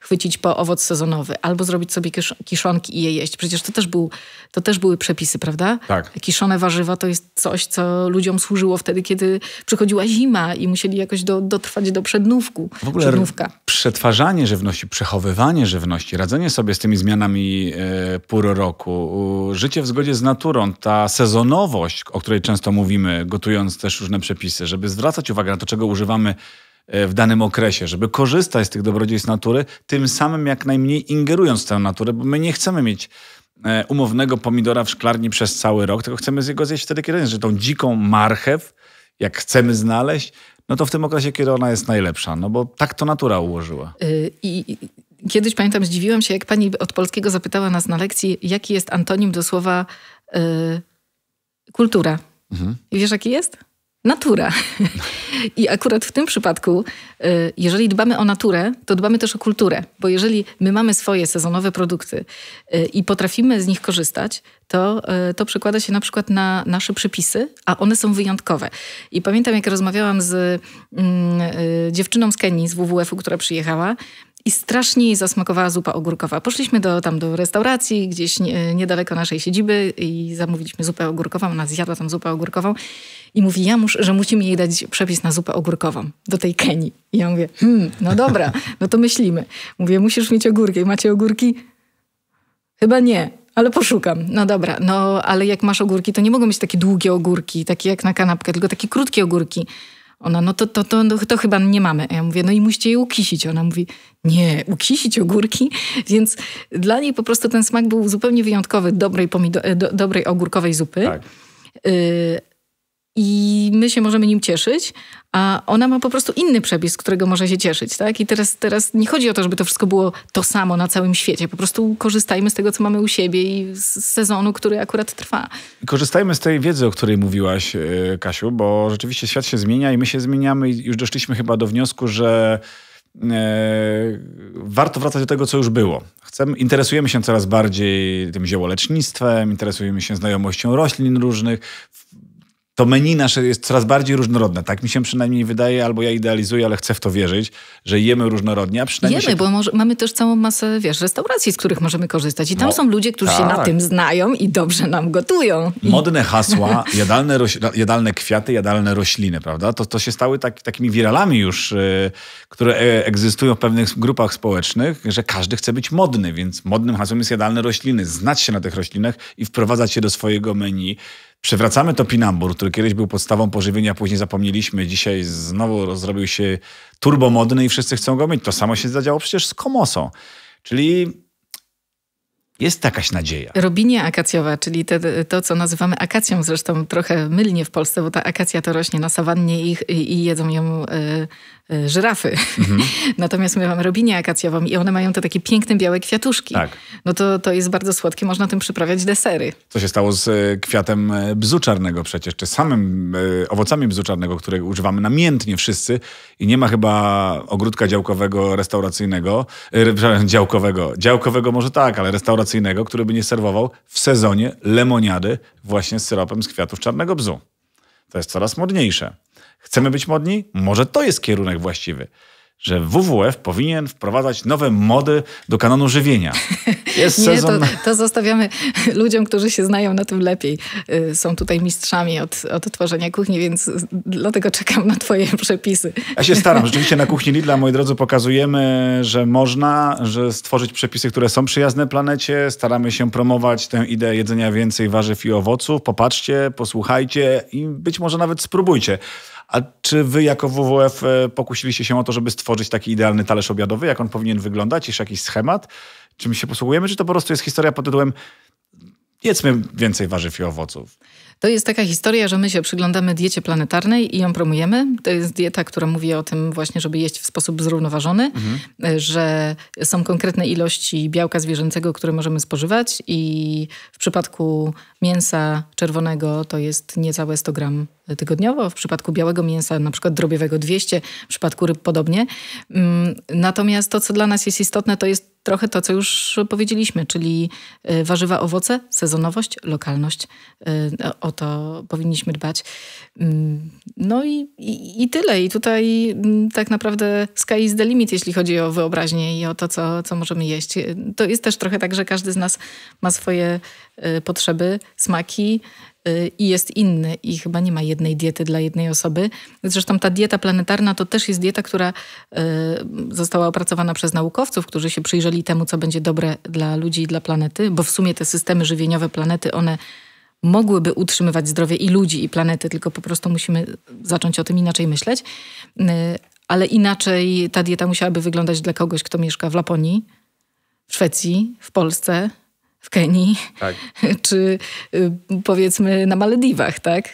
chwycić po owoc sezonowy albo zrobić sobie kisz kiszonki i je jeść. Przecież to też, był, to też były przepisy, prawda? Tak. Kiszone warzywa to jest coś, co ludziom służyło wtedy, kiedy przychodziła zima i musieli jakoś do, dotrwać do przednówku. W ogóle przednówka. przetwarzanie żywności, przechowywanie żywności, radzenie sobie z tymi zmianami y, e, pór roku, życie w zgodzie z naturą, ta sezonowość, o której często mówimy, gotując też różne przepisy, żeby zwracać uwagę na to, czego używamy e, w danym okresie, żeby korzystać z tych dobrodziejstw natury, tym samym jak najmniej ingerując w tę naturę, bo my nie chcemy mieć e, umownego pomidora w szklarni przez cały rok, tylko chcemy z jego zjeść wtedy, kiedy jest, że tą dziką marchew, jak chcemy znaleźć, no to w tym okresie, kiedy ona jest najlepsza, no bo tak to natura ułożyła. Y, I, Kiedyś pamiętam, zdziwiłam się, jak pani od polskiego zapytała nas na lekcji, jaki jest antonim do słowa y, kultura. Mhm. I wiesz, jaki jest? Natura. I akurat w tym przypadku, y, jeżeli dbamy o naturę, to dbamy też o kulturę, bo jeżeli my mamy swoje sezonowe produkty y, i potrafimy z nich korzystać, to, y, to przekłada się na przykład na nasze przepisy, a one są wyjątkowe. I pamiętam, jak rozmawiałam z mm, dziewczyną z Kenii, z WWF-u, która przyjechała, i strasznie jej zasmakowała zupa ogórkowa. Poszliśmy do, tam do restauracji, gdzieś nie, niedaleko naszej siedziby i zamówiliśmy zupę ogórkową. Ona zjadła tam zupę ogórkową i mówi, ja muszę, że musimy jej dać przepis na zupę ogórkową do tej Kenii. I ja mówię, hmm, no dobra, no to myślimy. Mówię, musisz mieć ogórki. Macie ogórki? Chyba nie. Ale poszukam. No dobra, no ale jak masz ogórki, to nie mogą być takie długie ogórki, takie jak na kanapkę, tylko takie krótkie ogórki. Ona, no to, to, to, no, to, chyba nie mamy. A ja mówię, no i musicie je ukisić. Ona mówi, nie, ukisić ogórki? Więc dla niej po prostu ten smak był zupełnie wyjątkowy dobrej, pomido- e, do, dobrej ogórkowej zupy. Tak. Y i my się możemy nim cieszyć, a ona ma po prostu inny przepis, z którego może się cieszyć, tak? I teraz, teraz nie chodzi o to, żeby to wszystko było to samo na całym świecie. Po prostu korzystajmy z tego, co mamy u siebie i z sezonu, który akurat trwa. Korzystajmy z tej wiedzy, o której mówiłaś, e, Kasiu, bo rzeczywiście świat się zmienia i my się zmieniamy i już doszliśmy chyba do wniosku, że e, warto wracać do tego, co już było. Chcemy, interesujemy się coraz bardziej tym ziołolecznictwem, interesujemy się znajomością roślin różnych to menu nasze jest coraz bardziej różnorodne. Tak mi się przynajmniej wydaje, albo ja idealizuję, ale chcę w to wierzyć, że jemy różnorodnie, a przynajmniej... Jemy, się... bo może, mamy też całą masę, wiesz, restauracji, z których możemy korzystać i tam no, są ludzie, którzy tak. się na tak. tym znają i dobrze nam gotują. Modne hasła, jadalne, roś... jadalne kwiaty, jadalne rośliny, prawda? To, to się stały tak, takimi wiralami już, yy, które e, egzystują w pewnych grupach społecznych, że każdy chce być modny, więc modnym hasłem jest jadalne rośliny, znać się na tych roślinach i wprowadzać je do swojego menu. Przewracamy pinambur, który kiedyś był podstawą pożywienia, później zapomnieliśmy. Dzisiaj znowu zrobił się turbomodny i wszyscy chcą go mieć. To samo się zadziało przecież z komosą. Czyli jest jakaś nadzieja. Robinie akacjowa, czyli te, to, co nazywamy akacją, zresztą trochę mylnie w Polsce, bo ta akacja to rośnie na sawannie i, i jedzą ją e, Y, żyrafy. Mhm. Natomiast my mamy robinię akacjową i one mają te takie piękne białe kwiatuszki. Tak. No to, to jest bardzo słodkie, można tym przyprawiać desery. Co się stało z y, kwiatem y, bzu czarnego przecież, czy samym owocami bzu czarnego, które używamy namiętnie wszyscy i nie ma chyba ogródka działkowego, restauracyjnego, działkowego, działkowego może tak, ale restauracyjnego, który by nie serwował w sezonie lemoniady właśnie z syropem z kwiatów czarnego bzu. To jest coraz modniejsze. Chcemy być modni? Może to jest kierunek właściwy że WWF powinien wprowadzać nowe mody do kanonu żywienia. Jest Nie, sezon... to, to zostawiamy ludziom, którzy się znają na tym lepiej. Y, są tutaj mistrzami od, od tworzenia kuchni, więc dlatego czekam na twoje przepisy. Ja się staram. Rzeczywiście na kuchni Lidla, moi drodzy, pokazujemy, że można, że stworzyć przepisy, które są przyjazne planecie. Staramy się promować tę ideę jedzenia więcej warzyw i owoców. Popatrzcie, posłuchajcie i być może nawet spróbujcie. A czy wy jako WWF e, pokusiliście się o to, żeby stworzyć taki idealny talerz obiadowy? Jak on powinien wyglądać? Jeszcze jakiś schemat? Czym się posługujemy? Czy to po prostu jest historia pod tytułem jedzmy więcej warzyw i owoców? To jest taka historia, że my się przyglądamy diecie planetarnej i ją promujemy. To jest dieta, która mówi o tym właśnie, żeby jeść w sposób zrównoważony, mhm. E, że są konkretne ilości białka zwierzęcego, które możemy spożywać i w przypadku mięsa czerwonego to jest niecałe 100 gram tygodniowo, w przypadku białego mięsa na przykład drobiowego 200, w przypadku ryb podobnie. Mm, natomiast to, co dla nas jest istotne, to jest trochę to, co już powiedzieliśmy, czyli e, warzywa, owoce, sezonowość, lokalność. E, o to powinniśmy dbać. Mm, no i, i, i, tyle. I tutaj mm, tak naprawdę sky is the limit, jeśli chodzi o wyobraźnię i o to, co, co możemy jeść. E, to jest też trochę tak, że każdy z nas ma swoje potrzeby, smaki, Y, i jest inny i chyba nie ma jednej diety dla jednej osoby. Zresztą ta dieta planetarna to też jest dieta, która y, została opracowana przez naukowców, którzy się przyjrzeli temu, co będzie dobre dla ludzi i dla planety, bo w sumie te systemy żywieniowe planety, one mogłyby utrzymywać zdrowie i ludzi, i planety, tylko po prostu musimy zacząć o tym inaczej myśleć. Y, ale inaczej ta dieta musiałaby wyglądać dla kogoś, kto mieszka w Laponii, w Szwecji, w Polsce, w Kenii, tak. czy y, powiedzmy na Malediwach, tak?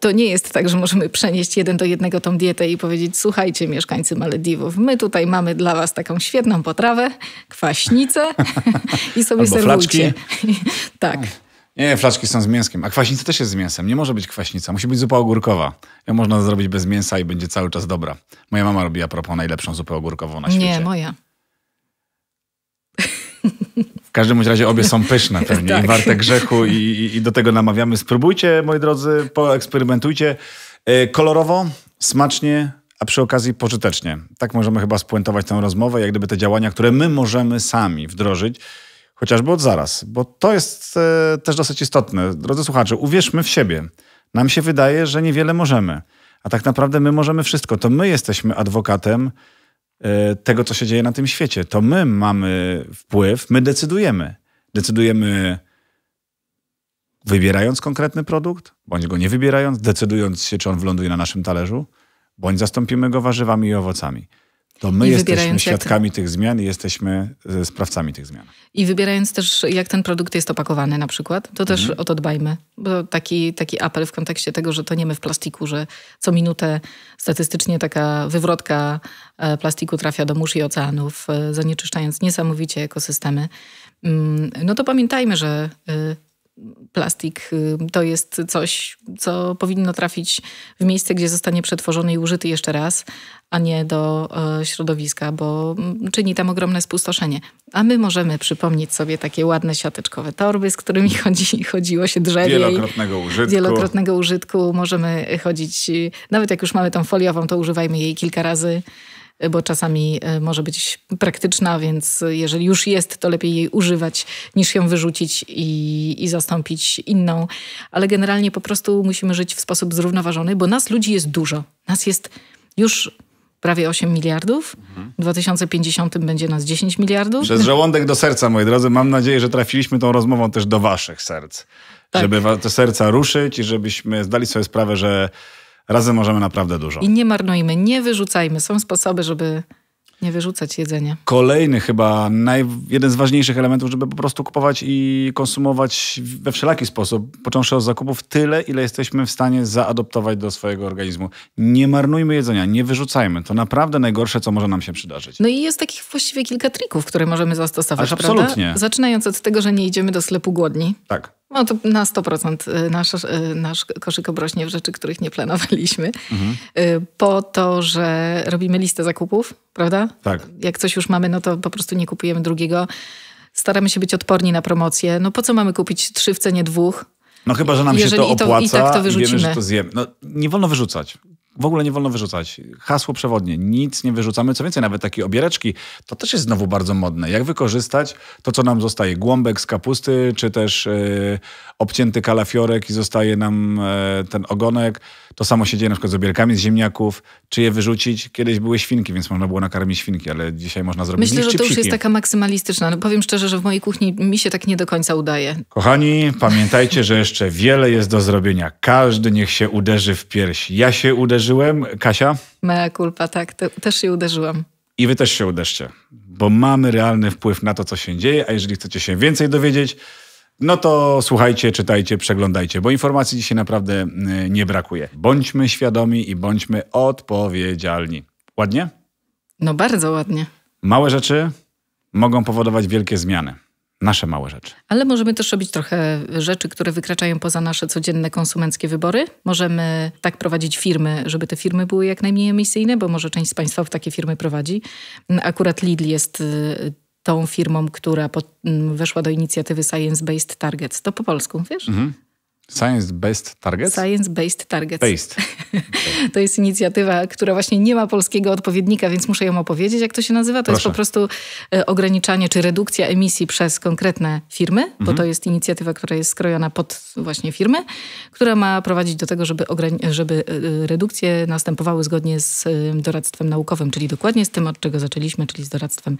To nie jest tak, że możemy przenieść jeden do jednego tą dietę i powiedzieć, słuchajcie mieszkańcy Malediwów, my tutaj mamy dla was taką świetną potrawę, kwaśnicę i sobie Albo serwujcie. tak. Nie, flaczki są z mięskiem. A kwaśnica też jest z mięsem. Nie może być kwaśnica. Musi być zupa ogórkowa. Ją można zrobić bez mięsa i będzie cały czas dobra. Moja mama robiła propos najlepszą zupę ogórkową na świecie. Nie, moja. W każdym razie obie są pyszne pewnie tak. i warte grzechu i, i, do tego namawiamy. Spróbujcie, moi drodzy, poeksperymentujcie. E, kolorowo, smacznie, a przy okazji pożytecznie. Tak możemy chyba spuentować tę rozmowę, jak gdyby te działania, które my możemy sami wdrożyć, chociażby od zaraz, bo to jest e, też dosyć istotne. Drodzy słuchacze, uwierzmy w siebie. Nam się wydaje, że niewiele możemy, a tak naprawdę my możemy wszystko. To my jesteśmy adwokatem E, tego, co się dzieje na tym świecie. To my mamy wpływ, my decydujemy. Decydujemy wybierając konkretny produkt, bądź go nie wybierając, decydując się, czy on wyląduje na naszym talerzu, bądź zastąpimy go warzywami i owocami. To my I jesteśmy świadkami tych zmian i jesteśmy e, sprawcami tych zmian. I wybierając też, jak ten produkt jest opakowany na przykład, to też mhm. o to dbajmy. Bo taki, taki apel w kontekście tego, że to nie my w plastiku, że co minutę statystycznie taka wywrotka e, plastiku trafia do mórz i oceanów, e, zanieczyszczając niesamowicie ekosystemy. Mm, no to pamiętajmy, że plastik y, to jest coś, co powinno trafić w miejsce, gdzie zostanie przetworzony i użyty jeszcze raz, a nie do e, środowiska, bo mm, czyni tam ogromne spustoszenie. A my możemy przypomnieć sobie takie ładne siateczkowe torby, z którymi chodzi, chodziło się drzewie. Wielokrotnego użytku. Wielokrotnego użytku. Możemy chodzić, nawet jak już mamy tą foliową, to używajmy jej kilka razy bo czasami e, może być praktyczna, więc jeżeli już jest, to lepiej jej używać niż ją wyrzucić i, i zastąpić inną. Ale generalnie po prostu musimy żyć w sposób zrównoważony, bo nas ludzi jest dużo. Nas jest już prawie 8 miliardów. W 2050 będzie nas 10 miliardów. Przez żołądek do serca, moi drodzy. Mam nadzieję, że trafiliśmy tą rozmową też do waszych serc. Tak. Żeby te serca ruszyć i żebyśmy zdali sobie sprawę, że razem możemy naprawdę dużo. I nie marnujmy, nie wyrzucajmy. Są sposoby, żeby nie wyrzucać jedzenia. Kolejny chyba naj, jeden z ważniejszych elementów, żeby po prostu kupować i konsumować we wszelaki sposób, począwszy od zakupów, tyle, ile jesteśmy w stanie zaadoptować do swojego organizmu. Nie marnujmy jedzenia, nie wyrzucajmy. To naprawdę najgorsze, co może nam się przydarzyć. No i jest takich właściwie kilka trików, które możemy zastosować. Ależ absolutnie. Prawda? Zaczynając od tego, że nie idziemy do sklepu głodni. Tak no to na 100% y, nasz, y, nasz koszyk obrośnie w rzeczy, których nie planowaliśmy. Mhm. Y, po to, że robimy listę zakupów, prawda? Tak. Jak coś już mamy, no to po prostu nie kupujemy drugiego. Staramy się być odporni na promocje. No po co mamy kupić trzy w cenie dwóch? No chyba, że nam Jeżeli się to opłaca i, to, i tak to wyrzucimy. I wiemy, że to zjemy. No, nie wolno wyrzucać w ogóle nie wolno wyrzucać. Hasło przewodnie, nic nie wyrzucamy. Co więcej, nawet takie obiereczki, to też jest znowu bardzo modne. Jak wykorzystać to, co nam zostaje? Głąbek z kapusty, czy też yy, obcięty kalafiorek i zostaje nam yy, ten ogonek. To samo się dzieje na przykład z obierkami z ziemniaków, czy je wyrzucić. Kiedyś były świnki, więc można było nakarmić świnki, ale dzisiaj można zrobić Myślę, że to już jest taka maksymalistyczna. No, powiem szczerze, że w mojej kuchni mi się tak nie do końca udaje. Kochani, pamiętajcie, że jeszcze wiele jest do zrobienia. Każdy niech się uderzy w piersi. Ja się uderzyłem, Kasia? Mea culpa, tak. też się uderzyłam. I wy też się uderzcie, bo mamy realny wpływ na to, co się dzieje, a jeżeli chcecie się więcej dowiedzieć, no to słuchajcie, czytajcie, przeglądajcie, bo informacji dzisiaj naprawdę mm, nie brakuje. Bądźmy świadomi i bądźmy odpowiedzialni. Ładnie? No bardzo ładnie. Małe rzeczy mogą powodować wielkie zmiany. Nasze małe rzeczy. Ale możemy też robić trochę rzeczy, które wykraczają poza nasze codzienne konsumenckie wybory. Możemy tak prowadzić firmy, żeby te firmy były jak najmniej emisyjne, bo może część z Państwa w takie firmy prowadzi. Akurat Lidl jest y, tą firmą, która pod, mm, weszła do inicjatywy Science Based Targets. To po polsku, wiesz? Mhm. Science Based Targets? Science Based Targets. Based. Okay. to jest inicjatywa, która właśnie nie ma polskiego odpowiednika, więc muszę ją opowiedzieć. Jak to się nazywa? To Proszę. jest po prostu e, ograniczanie czy redukcja emisji przez konkretne firmy, mhm. bo to mhm. jest inicjatywa, która jest skrojona pod właśnie firmy, która ma prowadzić do tego, żeby, żeby e, e, redukcje następowały zgodnie z doradztwem naukowym, czyli dokładnie z tym, od czego zaczęliśmy, czyli z doradztwem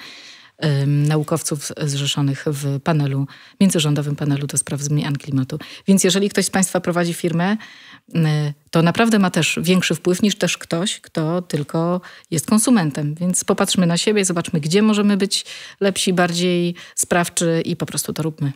naukowców zrzeszonych w panelu, międzyrządowym panelu do spraw zmian klimatu. Więc jeżeli ktoś z Państwa prowadzi firmę, to naprawdę ma też większy wpływ niż też ktoś, kto tylko jest konsumentem. Więc popatrzmy na siebie, zobaczmy, gdzie możemy być lepsi, bardziej sprawczy i po prostu to róbmy.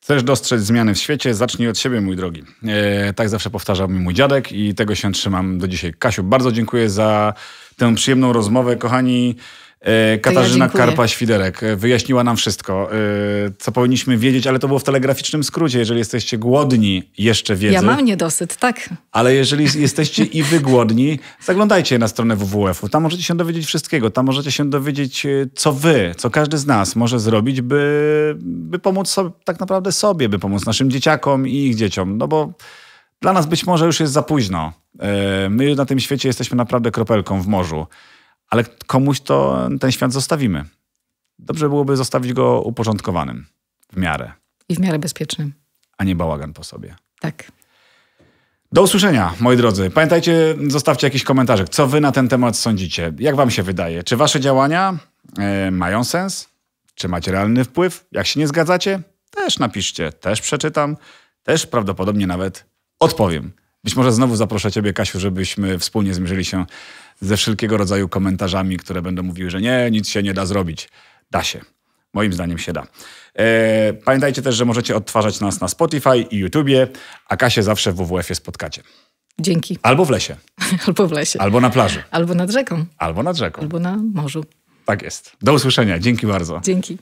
Chcesz dostrzec zmiany w świecie? Zacznij od siebie, mój drogi. E, tak zawsze powtarzał mi mój dziadek i tego się trzymam do dzisiaj. Kasiu, bardzo dziękuję za tę przyjemną rozmowę. Kochani, E, Katarzyna ja Karpa-Świderek e, wyjaśniła nam wszystko, e, co powinniśmy wiedzieć, ale to było w telegraficznym skrócie. Jeżeli jesteście głodni jeszcze wiedzy... Ja mam niedosyt, tak. Ale jeżeli jesteście i wy głodni, zaglądajcie na stronę WWF-u. Tam możecie się dowiedzieć wszystkiego. Tam możecie się dowiedzieć, co wy, co każdy z nas może zrobić, by, by pomóc sobie, tak naprawdę sobie, by pomóc naszym dzieciakom i ich dzieciom. No bo dla nas być może już jest za późno. My na tym świecie jesteśmy naprawdę kropelką w morzu ale komuś to ten świat zostawimy. Dobrze byłoby zostawić go uporządkowanym w miarę. I w miarę bezpiecznym. A nie bałagan po sobie. Tak. Do usłyszenia, moi drodzy. Pamiętajcie, zostawcie jakiś komentarz, co wy na ten temat sądzicie. Jak wam się wydaje? Czy wasze działania e, mają sens? Czy macie realny wpływ? Jak się nie zgadzacie, też napiszcie, też przeczytam, też prawdopodobnie nawet odpowiem. Być może znowu zaproszę ciebie, Kasiu, żebyśmy wspólnie zmierzyli się ze wszelkiego rodzaju komentarzami, które będą mówiły, że nie, nic się nie da zrobić. Da się. Moim zdaniem się da. E, pamiętajcie też, że możecie odtwarzać nas na Spotify i YouTubie, a Kasię zawsze w WWF-ie spotkacie. Dzięki. Albo w lesie. Albo w lesie. Albo na plaży. Albo nad rzeką. Albo nad rzeką. Albo na morzu. Tak jest. Do usłyszenia. Dzięki bardzo. Dzięki.